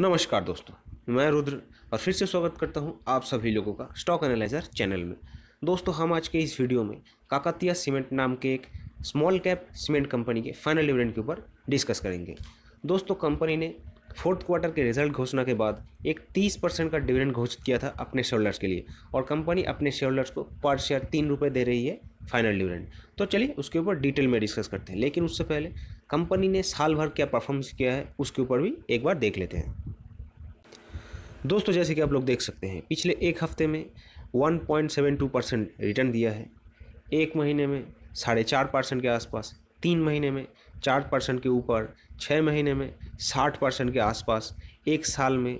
नमस्कार दोस्तों मैं रुद्र और फिर से स्वागत करता हूं आप सभी लोगों का स्टॉक एनालाइजर चैनल में दोस्तों हम आज के इस वीडियो में काकतिया सीमेंट नाम के एक स्मॉल कैप सीमेंट कंपनी के फाइनल डिविडेंड के ऊपर डिस्कस करेंगे दोस्तों कंपनी ने फोर्थ क्वार्टर के रिजल्ट घोषणा के बाद एक तीस परसेंट का डिविडेंड घोषित किया था अपने शेयर के लिए और कंपनी अपने शेयर को पर शेयर तीन रुपये दे रही है फाइनल डिविडेंड तो चलिए उसके ऊपर डिटेल में डिस्कस करते हैं लेकिन उससे पहले कंपनी ने साल भर क्या परफॉर्मेंस किया है उसके ऊपर भी एक बार देख लेते हैं दोस्तों जैसे कि आप लोग देख सकते हैं पिछले एक हफ्ते में 1.72 परसेंट रिटर्न दिया है एक महीने में साढ़े चार परसेंट के आसपास तीन महीने में चार परसेंट के ऊपर छः महीने में साठ परसेंट के आसपास एक साल में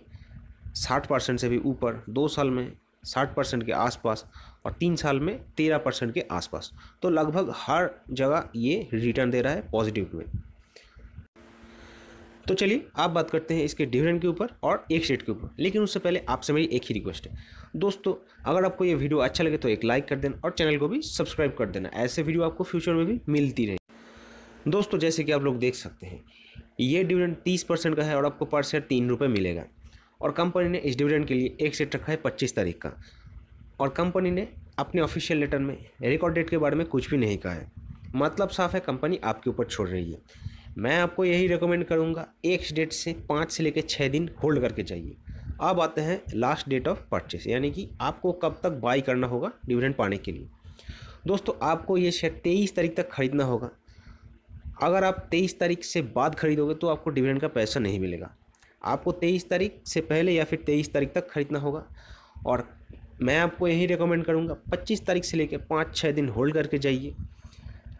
साठ परसेंट से भी ऊपर दो साल में साठ परसेंट के आसपास और तीन साल में तेरह परसेंट के आसपास तो लगभग हर जगह ये रिटर्न दे रहा है पॉजिटिव में तो चलिए आप बात करते हैं इसके डिविडेंड के ऊपर और एक शेट के ऊपर लेकिन उससे पहले आपसे मेरी एक ही रिक्वेस्ट है दोस्तों अगर आपको ये वीडियो अच्छा लगे तो एक लाइक कर देना और चैनल को भी सब्सक्राइब कर देना ऐसे वीडियो आपको फ्यूचर में भी मिलती रहे दोस्तों जैसे कि आप लोग देख सकते हैं ये डिविडेंड तीस परसेंट का है और आपको पर शेयर तीन रुपये मिलेगा और कंपनी ने इस डिविडेंड के लिए एक सेट रखा है पच्चीस तारीख का और कंपनी ने अपने ऑफिशियल लेटर में रिकॉर्ड डेट के बारे में कुछ भी नहीं कहा है मतलब साफ है कंपनी आपके ऊपर छोड़ रही है मैं आपको यही रिकमेंड करूँगा एक डेट से पाँच से लेकर छः दिन होल्ड करके चाहिए अब आते हैं लास्ट डेट ऑफ परचेस यानी कि आपको कब तक बाई करना होगा डिविडेंड पाने के लिए दोस्तों आपको ये शेयर तेईस तारीख तक ख़रीदना होगा अगर आप तेईस तारीख से बाद खरीदोगे तो आपको डिविडेंड का पैसा नहीं मिलेगा आपको तेईस तारीख से पहले या फिर तेईस तारीख तक खरीदना होगा और मैं आपको यही रिकमेंड करूँगा पच्चीस तारीख से लेकर पाँच छः दिन होल्ड करके जाइए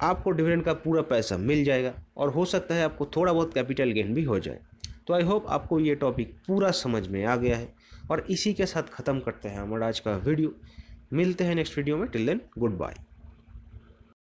आपको डिविडेंड का पूरा पैसा मिल जाएगा और हो सकता है आपको थोड़ा बहुत कैपिटल गेन भी हो जाए तो आई होप आपको ये टॉपिक पूरा समझ में आ गया है और इसी के साथ ख़त्म करते हैं हमारा आज का वीडियो मिलते हैं नेक्स्ट वीडियो में टिल देन गुड बाय